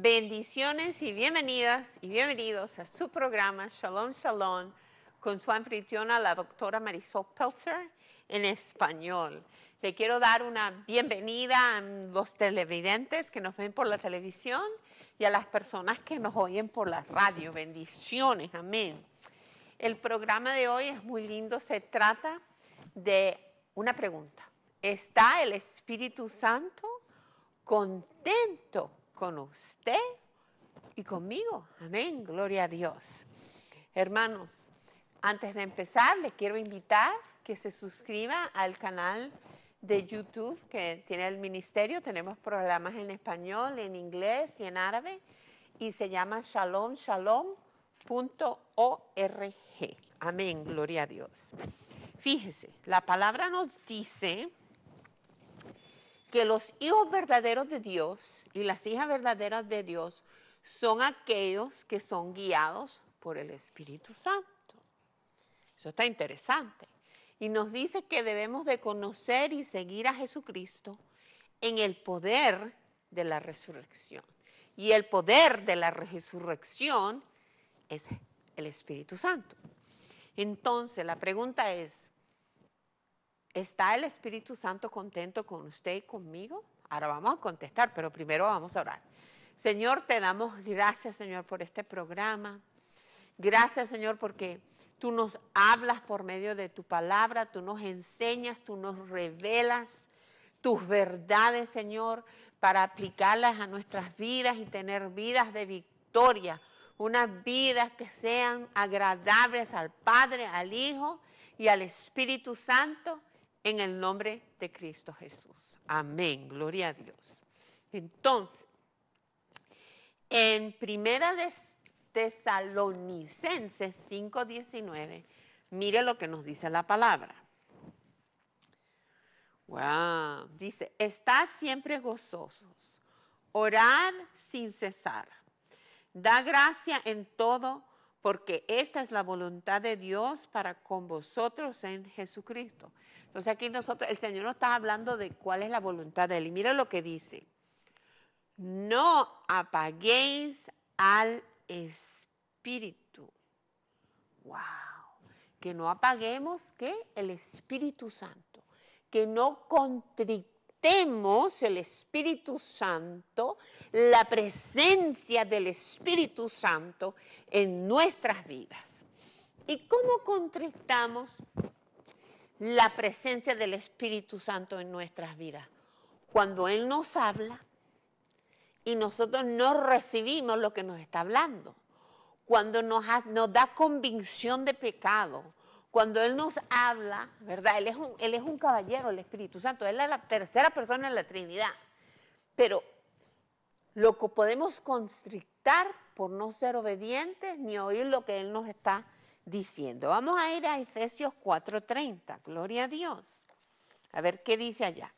Bendiciones y bienvenidas y bienvenidos a su programa Shalom Shalom con su anfitriona la doctora Marisol Peltzer en español. Le quiero dar una bienvenida a los televidentes que nos ven por la televisión y a las personas que nos oyen por la radio. Bendiciones, amén. El programa de hoy es muy lindo, se trata de una pregunta. ¿Está el Espíritu Santo contento con usted y conmigo. Amén, gloria a Dios. Hermanos, antes de empezar, les quiero invitar que se suscriba al canal de YouTube que tiene el ministerio. Tenemos programas en español, en inglés y en árabe. Y se llama Shalom shalom.org. Amén, gloria a Dios. Fíjese, la palabra nos dice que los hijos verdaderos de Dios y las hijas verdaderas de Dios son aquellos que son guiados por el Espíritu Santo. Eso está interesante. Y nos dice que debemos de conocer y seguir a Jesucristo en el poder de la resurrección. Y el poder de la resurrección es el Espíritu Santo. Entonces, la pregunta es, ¿Está el Espíritu Santo contento con usted y conmigo? Ahora vamos a contestar, pero primero vamos a orar. Señor, te damos gracias, Señor, por este programa. Gracias, Señor, porque tú nos hablas por medio de tu palabra, tú nos enseñas, tú nos revelas tus verdades, Señor, para aplicarlas a nuestras vidas y tener vidas de victoria, unas vidas que sean agradables al Padre, al Hijo y al Espíritu Santo en el nombre de Cristo Jesús. Amén, gloria a Dios. Entonces, en Primera de Tesalonicenses 5:19, mire lo que nos dice la palabra. Wow, dice, estad siempre gozosos, orad sin cesar, da gracia en todo, porque esta es la voluntad de Dios para con vosotros en Jesucristo. Entonces aquí nosotros, el Señor nos está hablando de cuál es la voluntad de Él. Y mira lo que dice. No apaguéis al Espíritu. ¡Wow! Que no apaguemos, ¿qué? El Espíritu Santo. Que no contrictemos el Espíritu Santo, la presencia del Espíritu Santo en nuestras vidas. ¿Y cómo contrictamos? la presencia del Espíritu Santo en nuestras vidas. Cuando Él nos habla y nosotros no recibimos lo que nos está hablando, cuando nos, da convicción de pecado, cuando Él nos habla, ¿verdad? Él es, un, él es un caballero, el Espíritu Santo, Él es la tercera persona de la Trinidad, pero lo que podemos constrictar por no ser obedientes ni oír lo que Él nos está diciendo. Vamos a ir a Efesios 4:30, gloria a Dios. A ver qué dice allá.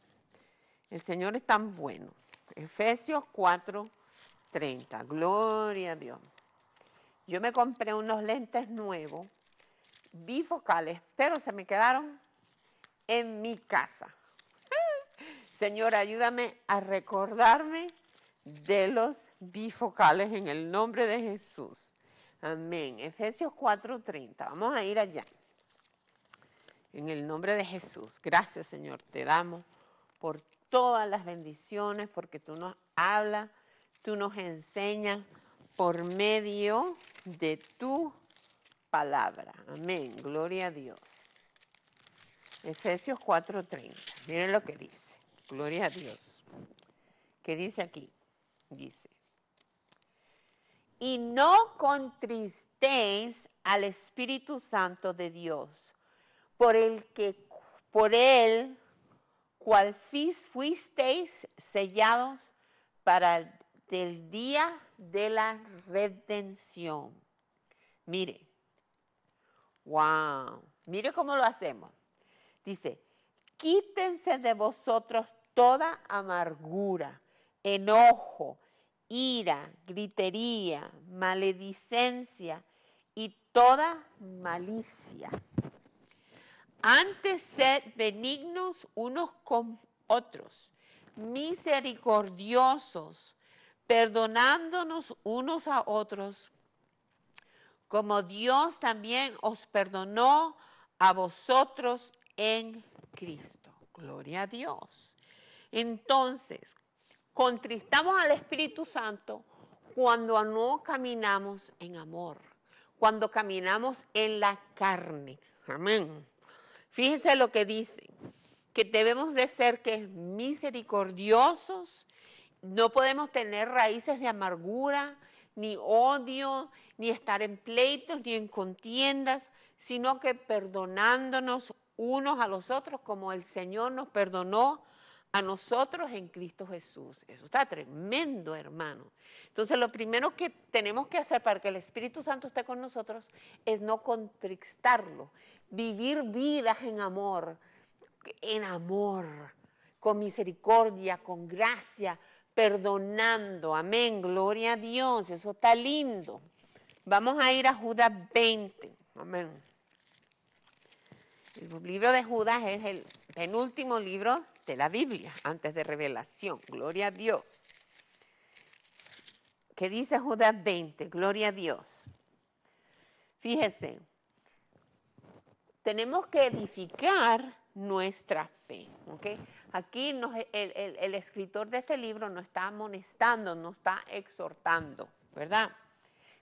El Señor es tan bueno. Efesios 4:30, gloria a Dios. Yo me compré unos lentes nuevos, bifocales, pero se me quedaron en mi casa. Señor, ayúdame a recordarme de los bifocales en el nombre de Jesús. Amén. Efesios 4:30. Vamos a ir allá. En el nombre de Jesús. Gracias, Señor. Te damos por todas las bendiciones, porque tú nos hablas, tú nos enseñas por medio de tu palabra. Amén. Gloria a Dios. Efesios 4:30. Miren lo que dice. Gloria a Dios. ¿Qué dice aquí? Dice, y no contristéis al Espíritu Santo de Dios, por el que por él cual fuisteis sellados para el día de la redención. Mire, wow, mire cómo lo hacemos. Dice, quítense de vosotros toda amargura, enojo, ira, gritería, maledicencia y toda malicia. Antes sed benignos unos con otros, misericordiosos, perdonándonos unos a otros, como Dios también os perdonó a vosotros en Cristo. Gloria a Dios. Entonces, Contristamos al Espíritu Santo cuando no caminamos en amor, cuando caminamos en la carne. Amén. Fíjense lo que dice, que debemos de ser que misericordiosos, no podemos tener raíces de amargura, ni odio, ni estar en pleitos, ni en contiendas, sino que perdonándonos unos a los otros como el Señor nos perdonó a nosotros en Cristo Jesús. Eso está tremendo, hermano. Entonces, lo primero que tenemos que hacer para que el Espíritu Santo esté con nosotros es no contristarlo. vivir vidas en amor, en amor, con misericordia, con gracia, perdonando. Amén, gloria a Dios, eso está lindo. Vamos a ir a Judas 20. Amén. El libro de Judas es el penúltimo libro la Biblia, antes de revelación. Gloria a Dios. ¿Qué dice Judas 20? Gloria a Dios. Fíjese, tenemos que edificar nuestra fe. Aquí el, el, escritor de este libro nos está amonestando, nos está exhortando, ¿verdad?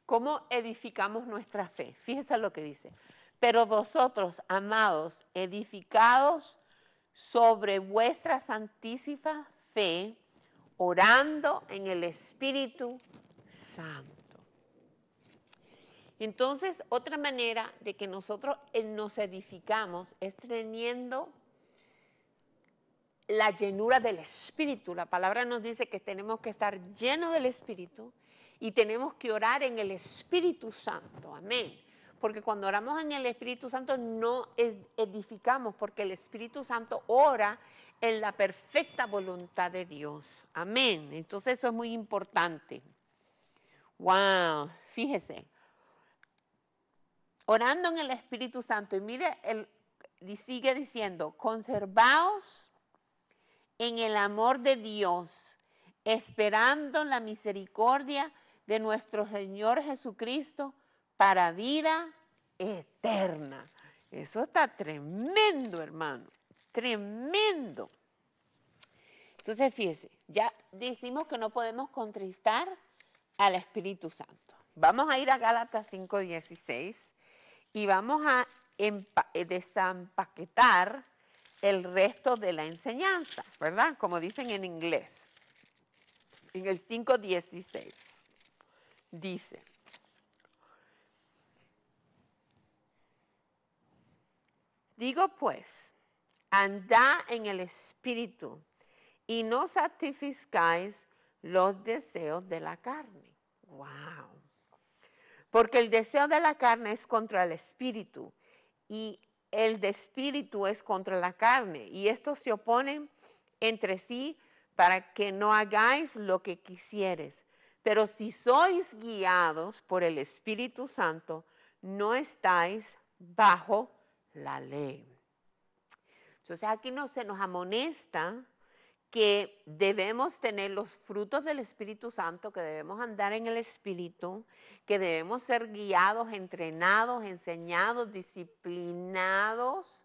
¿Cómo edificamos nuestra fe? Fíjese lo que dice. Pero vosotros, amados, edificados sobre vuestra santísima fe, orando en el Espíritu Santo. Entonces, otra manera de que nosotros eh, nos edificamos es teniendo la llenura del Espíritu. La palabra nos dice que tenemos que estar llenos del Espíritu y tenemos que orar en el Espíritu Santo. Amén porque cuando oramos en el Espíritu Santo no edificamos, porque el Espíritu Santo ora en la perfecta voluntad de Dios. Amén. Entonces eso es muy importante. Wow, fíjese. Orando en el Espíritu Santo, y mire, sigue diciendo, conservaos en el amor de Dios, esperando la misericordia de nuestro Señor Jesucristo para vida eterna. Eso está tremendo, hermano, tremendo. Entonces, fíjese, ya decimos que no podemos contristar al Espíritu Santo. Vamos a ir a Gálatas 5:16 y vamos a eh, desempaquetar el resto de la enseñanza, ¿verdad? Como dicen en inglés. En el 5:16 dice, Digo pues, andá en el espíritu y no satisfizcáis los deseos de la carne. Wow. Porque el deseo de la carne es contra el espíritu y el de espíritu es contra la carne y estos se oponen entre sí para que no hagáis lo que quisieres. Pero si sois guiados por el Espíritu Santo, no estáis bajo la ley. Entonces aquí no se nos amonesta que debemos tener los frutos del Espíritu Santo, que debemos andar en el Espíritu, que debemos ser guiados, entrenados, enseñados, disciplinados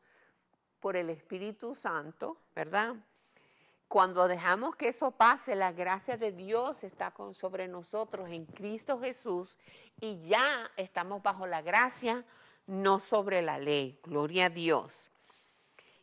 por el Espíritu Santo, ¿verdad? Cuando dejamos que eso pase, la gracia de Dios está con, sobre nosotros en Cristo Jesús y ya estamos bajo la gracia no sobre la ley. Gloria a Dios.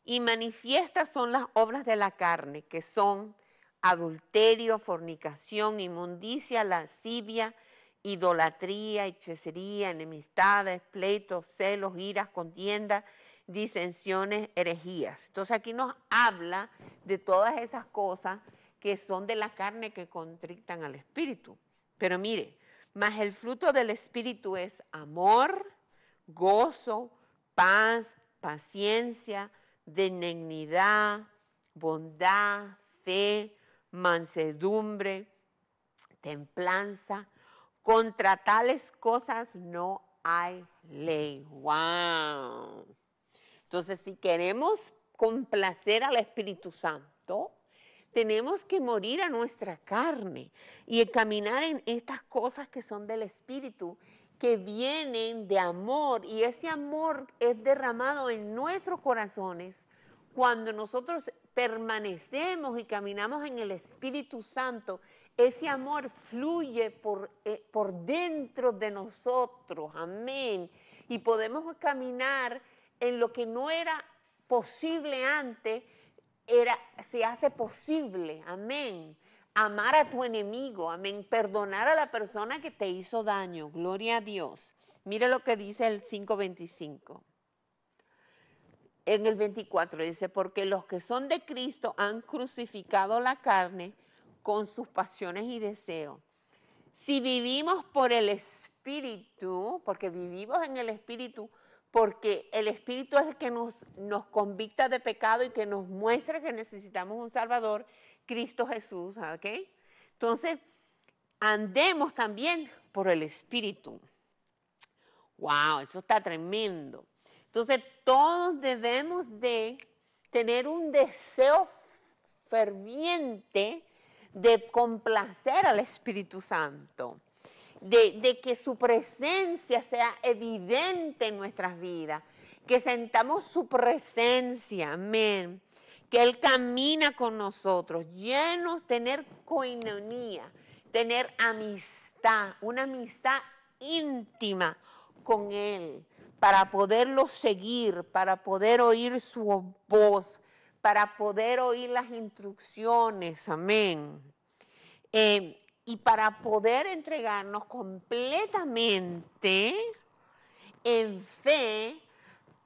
Y manifiestas son las obras de la carne, que son adulterio, fornicación, inmundicia, lascivia, idolatría, hechicería, enemistades, pleitos, celos, iras, contiendas, disensiones, herejías. Entonces aquí nos habla de todas esas cosas que son de la carne que contrictan al espíritu. Pero mire, más el fruto del espíritu es amor, gozo, paz, paciencia, benignidad, bondad, fe, mansedumbre, templanza. Contra tales cosas no hay ley. ¡Wow! Entonces, si queremos complacer al Espíritu Santo, tenemos que morir a nuestra carne y encaminar en estas cosas que son del Espíritu que vienen de amor y ese amor es derramado en nuestros corazones cuando nosotros permanecemos y caminamos en el Espíritu Santo. Ese amor fluye por, eh, por dentro de nosotros, amén. Y podemos caminar en lo que no era posible antes, era, se hace posible, amén amar a tu enemigo, amén, perdonar a la persona que te hizo daño, gloria a Dios. mire lo que dice el 525. En el 24 dice, porque los que son de Cristo han crucificado la carne con sus pasiones y deseos. Si vivimos por el Espíritu, porque vivimos en el Espíritu, porque el Espíritu es el que nos, nos convicta de pecado y que nos muestra que necesitamos un Salvador, Cristo Jesús, ¿ok? Entonces, andemos también por el Espíritu. ¡Wow! Eso está tremendo. Entonces, todos debemos de tener un deseo ferviente de complacer al Espíritu Santo, de, que su presencia sea evidente en nuestras vidas, que sentamos su presencia, amén que Él camina con nosotros, llenos, tener coinonía, tener amistad, una amistad íntima con Él, para poderlo seguir, para poder oír su voz, para poder oír las instrucciones, amén. Eh, y para poder entregarnos completamente en fe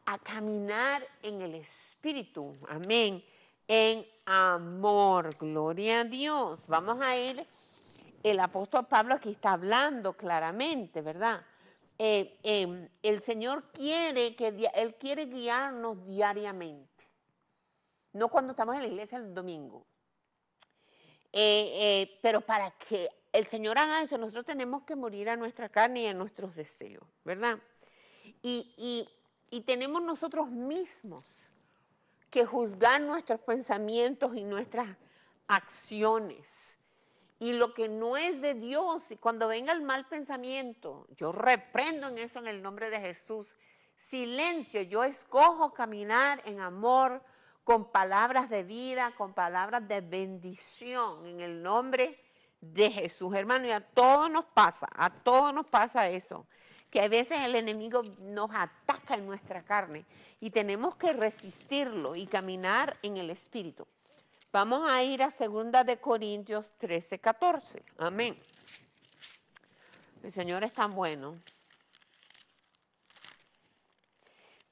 a caminar en el Espíritu, amén en amor. Gloria a Dios. Vamos a ir, el apóstol Pablo aquí está hablando claramente, ¿verdad? Eh, em, el Señor quiere que Él quiere guiarnos diariamente. No cuando estamos en la iglesia el domingo. Eh, eh, pero para que el Señor haga eso, nosotros tenemos que morir a nuestra carne y a nuestros deseos, ¿verdad? y tenemos nosotros mismos que juzgar nuestros pensamientos y nuestras acciones. Y lo que no es de Dios, cuando venga el mal pensamiento, yo reprendo en eso en el nombre de Jesús. Silencio, yo escojo caminar en amor, con palabras de vida, con palabras de bendición, en el nombre de Jesús. Hermano, y a todos nos pasa, a todos nos pasa eso que a veces el enemigo nos ataca en nuestra carne y tenemos que resistirlo y caminar en el Espíritu. Vamos a ir a 2 de Corintios 13, 14. Amén. El Señor es tan bueno.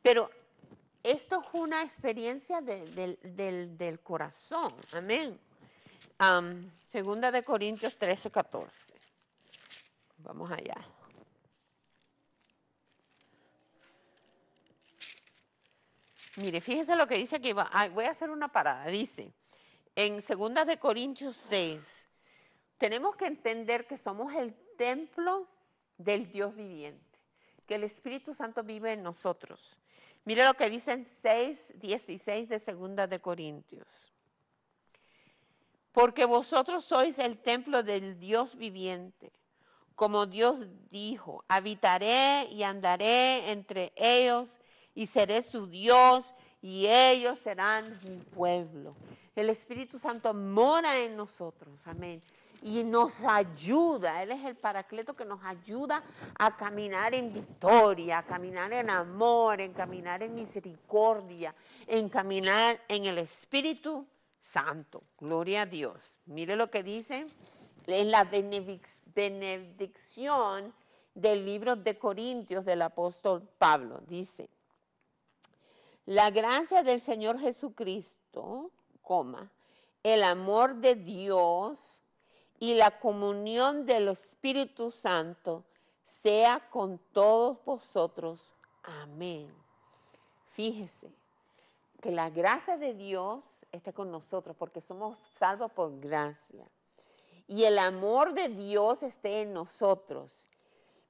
Pero esto es una experiencia del, corazón. Amén. 2 segunda de Corintios 13, 14. Vamos allá. Mire, fíjese lo que dice aquí. Voy a hacer una parada. Dice, en 2 de Corintios 6, tenemos que entender que somos el templo del Dios viviente, que el Espíritu Santo vive en nosotros. Mire lo que dicen 6, 16 de 2 de Corintios. Porque vosotros sois el templo del Dios viviente. Como Dios dijo, habitaré y andaré entre ellos y seré su Dios y ellos serán mi pueblo. El Espíritu Santo mora en nosotros, amén. Y nos ayuda, Él es el paracleto que nos ayuda a caminar en victoria, a caminar en amor, en caminar en misericordia, en caminar en el Espíritu Santo. Gloria a Dios. Mire lo que dice en la benedicción del libro de Corintios del apóstol Pablo. Dice, la gracia del Señor Jesucristo, coma, el amor de Dios y la comunión del Espíritu Santo sea con todos vosotros. Amén. Fíjese que la gracia de Dios esté con nosotros porque somos salvos por gracia. Y el amor de Dios esté en nosotros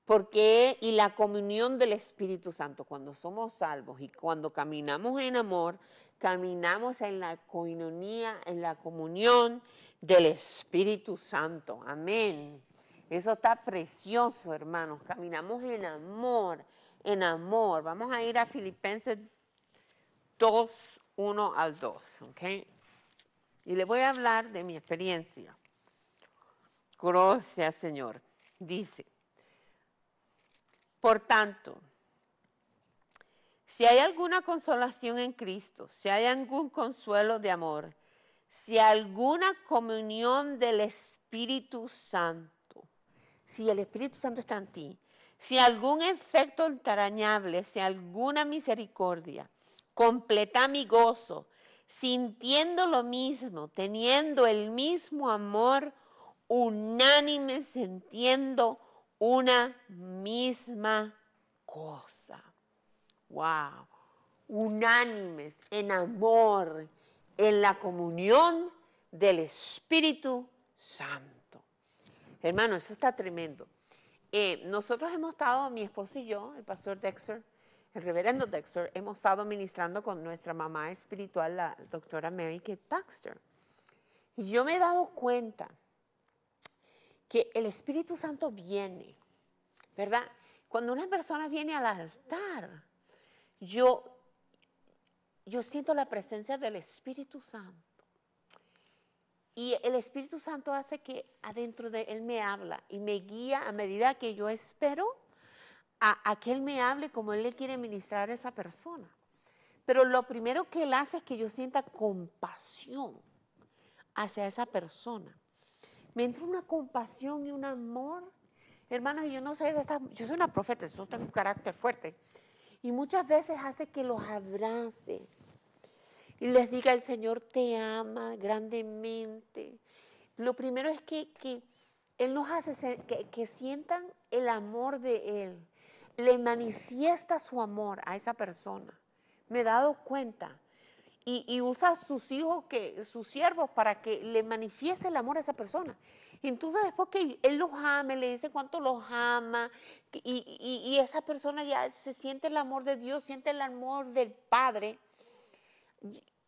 porque y la comunión del Espíritu Santo, cuando somos salvos y cuando caminamos en amor, caminamos en la coinonía, en la comunión del Espíritu Santo. Amén. Eso está precioso, hermanos. Caminamos en amor, en amor. Vamos a ir a Filipenses 2, 1 al 2, Y le voy a hablar de mi experiencia. Gracias, Señor. Dice, por tanto, si hay alguna consolación en Cristo, si hay algún consuelo de amor, si alguna comunión del Espíritu Santo, si el Espíritu Santo está en ti, si algún efecto entrañable, si alguna misericordia, completa mi gozo, sintiendo lo mismo, teniendo el mismo amor, unánime, sintiendo una misma cosa. ¡Wow! Unánimes en amor, en la comunión del Espíritu Santo. Hermano, eso está tremendo. Eh, nosotros hemos estado, mi esposo y yo, el pastor Dexter, el reverendo Dexter, hemos estado ministrando con nuestra mamá espiritual, la doctora Mary Kate Baxter. Y yo me he dado cuenta que el Espíritu Santo viene, ¿verdad? Cuando una persona viene al altar, yo, yo siento la presencia del Espíritu Santo. Y el Espíritu Santo hace que adentro de Él me habla y me guía a medida que yo espero a, a, que Él me hable como Él le quiere ministrar a esa persona. Pero lo primero que Él hace es que yo sienta compasión hacia esa persona me entra una compasión y un amor. Hermanos, yo no sé de yo soy una profeta, yo tengo un carácter fuerte. Y muchas veces hace que los abrace y les diga, el Señor te ama grandemente. Lo primero es que, Él nos hace que sientan el amor de Él. Le manifiesta su amor a esa persona. Me he dado cuenta y, usa sus hijos, que, sus siervos, para que le manifieste el amor a esa persona. Entonces después que él los ama, le dice cuánto los ama, y, y, esa persona ya se siente el amor de Dios, siente el amor del Padre,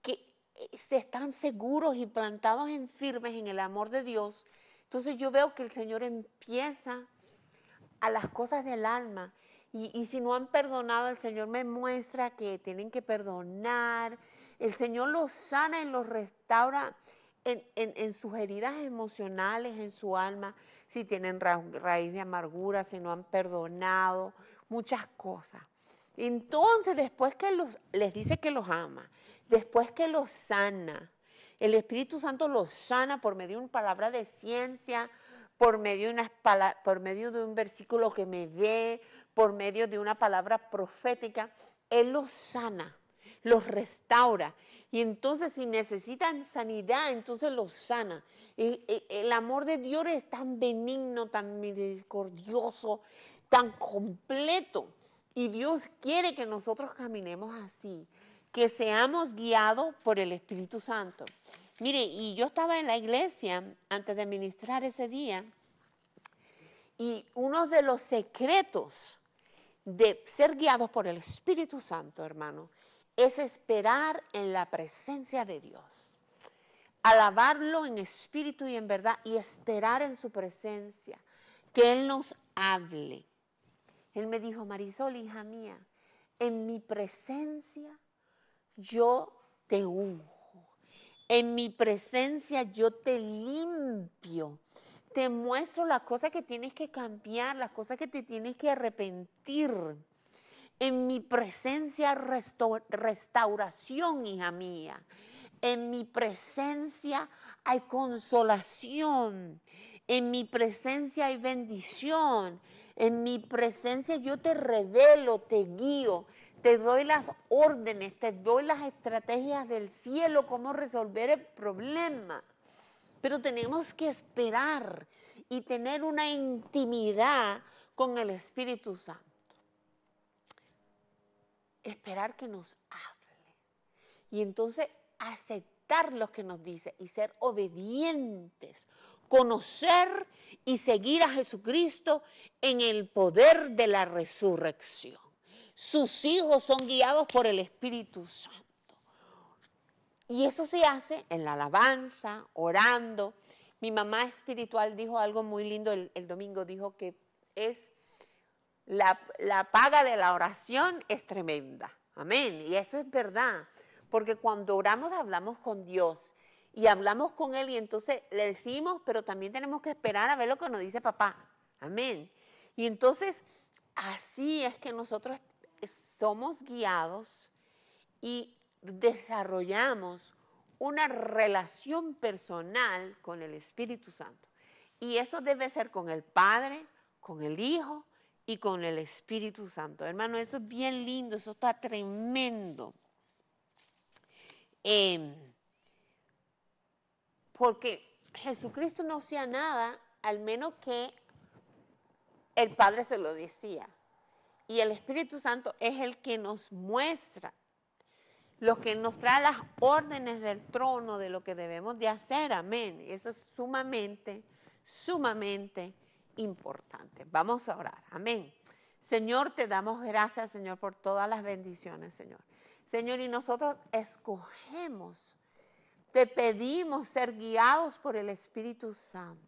que eh, se están seguros y plantados en firmes en el amor de Dios. Entonces yo veo que el Señor empieza a las cosas del alma. Y, y si no han perdonado, el Señor me muestra que tienen que perdonar, el Señor los sana y los restaura en, sus heridas emocionales, en su alma, si tienen raíz de amargura, si no han perdonado, muchas cosas. Entonces, después que los, les dice que los ama, después que los sana, el Espíritu Santo los sana por medio de una palabra de ciencia, por medio de, por medio de un versículo que me dé, por medio de una palabra profética, Él los sana los restaura. Y entonces si necesitan sanidad, entonces los sana. El, amor de Dios es tan benigno, tan misericordioso, tan completo. Y Dios quiere que nosotros caminemos así, que seamos guiados por el Espíritu Santo. Mire, y yo estaba en la iglesia antes de ministrar ese día, y uno de los secretos de ser guiados por el Espíritu Santo, hermano, es esperar en la presencia de Dios, alabarlo en espíritu y en verdad y esperar en su presencia, que Él nos hable. Él me dijo, Marisol, hija mía, en mi presencia yo te unjo, en mi presencia yo te limpio, te muestro las cosas que tienes que cambiar, las cosas que te tienes que arrepentir en mi presencia restauración, hija mía. En mi presencia hay consolación. En mi presencia hay bendición. En mi presencia yo te revelo, te guío, te doy las órdenes, te doy las estrategias del cielo, cómo resolver el problema. Pero tenemos que esperar y tener una intimidad con el Espíritu Santo esperar que nos hable. Y entonces aceptar lo que nos dice y ser obedientes, conocer y seguir a Jesucristo en el poder de la resurrección. Sus hijos son guiados por el Espíritu Santo. Y eso se hace en la alabanza, orando. Mi mamá espiritual dijo algo muy lindo el, domingo, dijo que es la, paga de la oración es tremenda. Amén. Y eso es verdad. Porque cuando oramos hablamos con Dios y hablamos con Él y entonces le decimos, pero también tenemos que esperar a ver lo que nos dice papá. Amén. Y entonces así es que nosotros somos guiados y desarrollamos una relación personal con el Espíritu Santo. Y eso debe ser con el Padre, con el Hijo y con el Espíritu Santo. Hermano, eso es bien lindo, eso está tremendo. Em, porque Jesucristo no hacía nada, al menos que el Padre se lo decía. Y el Espíritu Santo es el que nos muestra, lo que nos trae las órdenes del trono de lo que debemos de hacer. Amén. Eso es sumamente, sumamente importante. Vamos a orar. Amén. Señor, te damos gracias, Señor, por todas las bendiciones, Señor. Señor, y nosotros escogemos, te pedimos ser guiados por el Espíritu Santo,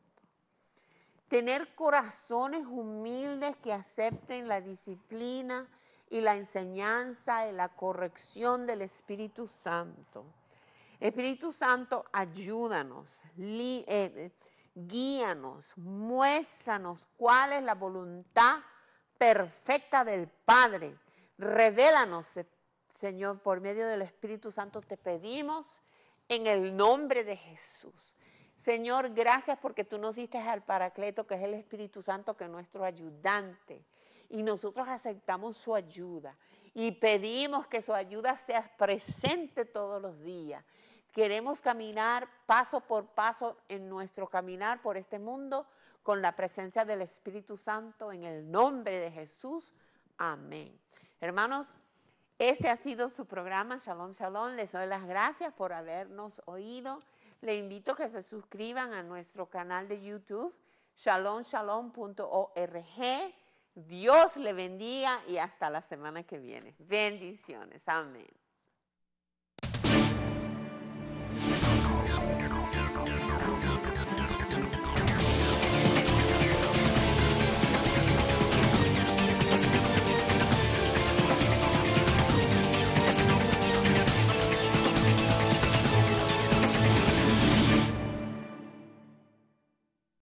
tener corazones humildes que acepten la disciplina y la enseñanza y la corrección del Espíritu Santo. Espíritu Santo, ayúdanos. Eh, guíanos, muéstranos cuál es la voluntad perfecta del Padre. Revélanos, Señor, por medio del Espíritu Santo te pedimos en el nombre de Jesús. Señor, gracias porque tú nos diste al Paracleto, que es el Espíritu Santo, que es nuestro ayudante. Y nosotros aceptamos su ayuda y pedimos que su ayuda sea presente todos los días Queremos caminar paso por paso en nuestro caminar por este mundo con la presencia del Espíritu Santo en el nombre de Jesús. Amén. Hermanos, ese ha sido su programa Shalom Shalom. Les doy las gracias por habernos oído. Le invito a que se suscriban a nuestro canal de YouTube shalomshalom.org. Dios le bendiga y hasta la semana que viene. Bendiciones. Amén.